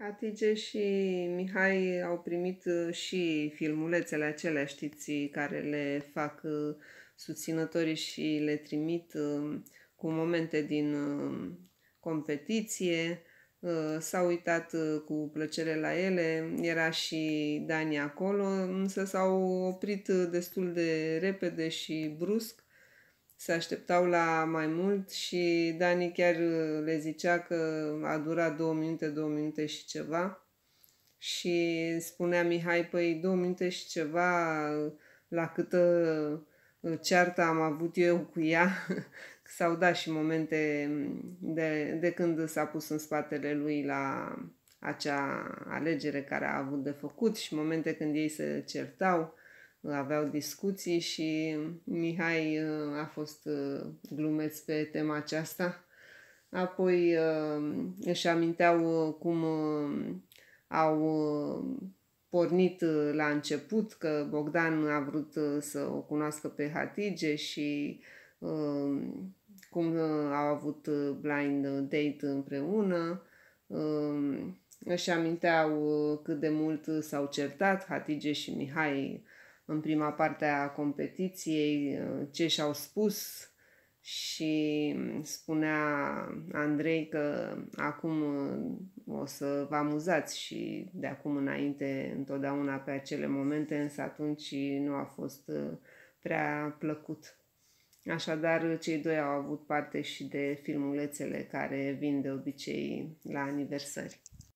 Atige și Mihai au primit uh, și filmulețele acelea, știți, care le fac uh, susținătorii și le trimit um, cu momente din um, competiție. Uh, s-au uitat cu plăcere la ele, era și Dani acolo, însă s-au oprit destul de repede și brusc se așteptau la mai mult și Dani chiar uh, le zicea că a durat două minute, două minute și ceva. Și spunea Mihai, păi două minute și ceva uh, la câtă uh, ceartă am avut eu cu ea, s-au dat și momente mm, de, de când s-a pus în spatele lui la acea alegere care a avut de făcut și momente când ei se certau aveau discuții și Mihai uh, a fost uh, glumeț pe tema aceasta. Apoi uh, își aminteau cum au pornit la început, că Bogdan a vrut să o cunoască pe Hatige și cum au avut blind date împreună. Își aminteau cât de mult s-au certat Hatige și Mihai în prima parte a competiției uh, ce și-au spus și spunea Andrei că acum uh, o să vă amuzați și de acum înainte întotdeauna pe acele momente, însă atunci nu a fost uh, prea plăcut. Așadar, cei doi au avut parte și de filmulețele care vin de obicei la aniversări.